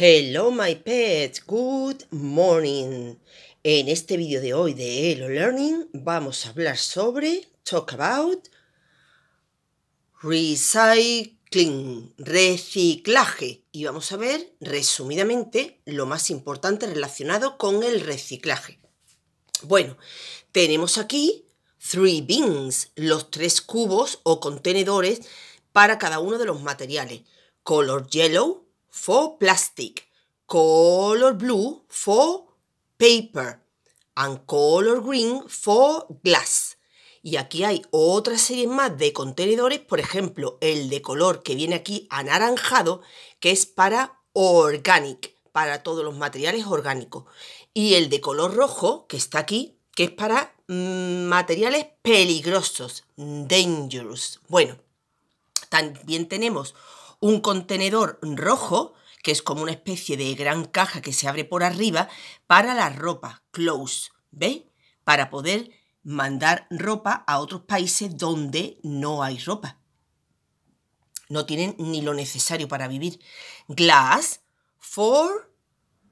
Hello my pets, good morning. En este vídeo de hoy de Hello Learning vamos a hablar sobre talk about recycling, reciclaje y vamos a ver resumidamente lo más importante relacionado con el reciclaje. Bueno, tenemos aquí three bins, los tres cubos o contenedores para cada uno de los materiales. Color yellow, for plastic, color blue for paper and color green for glass. Y aquí hay otra serie más de contenedores, por ejemplo, el de color que viene aquí anaranjado, que es para organic, para todos los materiales orgánicos. Y el de color rojo, que está aquí, que es para mm, materiales peligrosos, dangerous. Bueno, también tenemos un contenedor rojo, que es como una especie de gran caja que se abre por arriba, para la ropa, close, ¿veis? Para poder mandar ropa a otros países donde no hay ropa. No tienen ni lo necesario para vivir. Glass for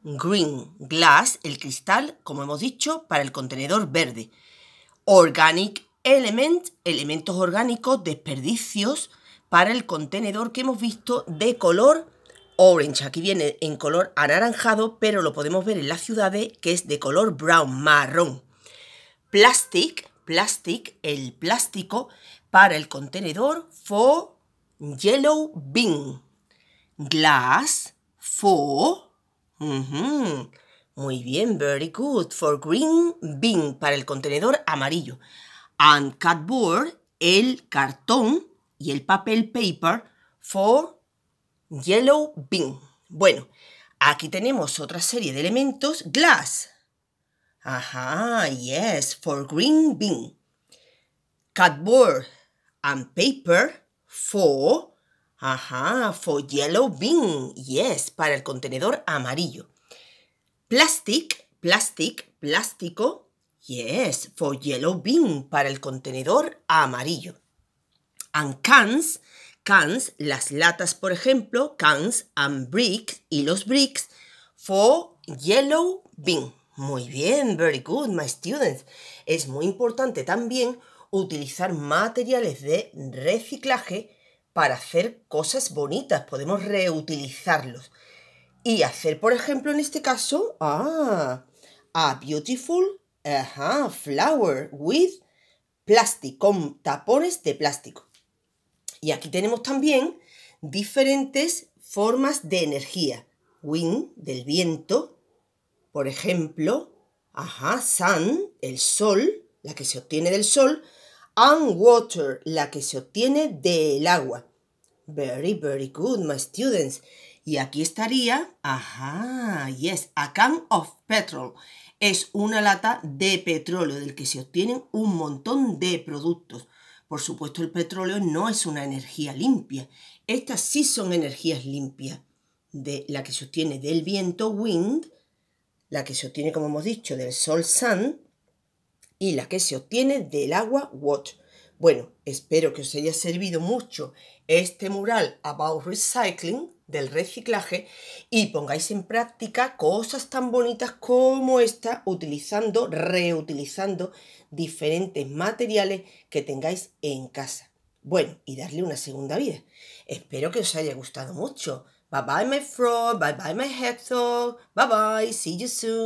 green. Glass, el cristal, como hemos dicho, para el contenedor verde. Organic element, elementos orgánicos, desperdicios, para el contenedor que hemos visto de color orange. Aquí viene en color anaranjado, pero lo podemos ver en las ciudades que es de color brown, marrón. Plastic, plastic, el plástico para el contenedor for yellow bin. Glass for... Muy bien, very good. For green bin, para el contenedor amarillo. And cardboard, el cartón y el papel paper for yellow bean. Bueno, aquí tenemos otra serie de elementos. Glass. Ajá, yes, for green bean. Cardboard and paper for, ajá, for yellow bean. Yes, para el contenedor amarillo. Plastic, plastic, plástico. Yes, for yellow bean, para el contenedor amarillo and cans, cans, las latas, por ejemplo, cans and bricks y los bricks for yellow bean. Muy bien, very good, my students. Es muy importante también utilizar materiales de reciclaje para hacer cosas bonitas. Podemos reutilizarlos. Y hacer, por ejemplo, en este caso, ah, a beautiful flower with plastic, con tapones de plástico. Y aquí tenemos también diferentes formas de energía. Wind, del viento, por ejemplo. Ajá, sun, el sol, la que se obtiene del sol. And water, la que se obtiene del agua. Very, very good, my students. Y aquí estaría, ajá, yes, a can of petrol. Es una lata de petróleo del que se obtienen un montón de productos. Por supuesto, el petróleo no es una energía limpia. Estas sí son energías limpias. De la que se obtiene del viento, wind, la que se obtiene, como hemos dicho, del sol, sun, y la que se obtiene del agua, water. Bueno, espero que os haya servido mucho este mural about recycling del reciclaje y pongáis en práctica cosas tan bonitas como esta utilizando, reutilizando diferentes materiales que tengáis en casa. Bueno, y darle una segunda vida. Espero que os haya gustado mucho. Bye bye my frog, bye bye my hector, bye bye, see you soon.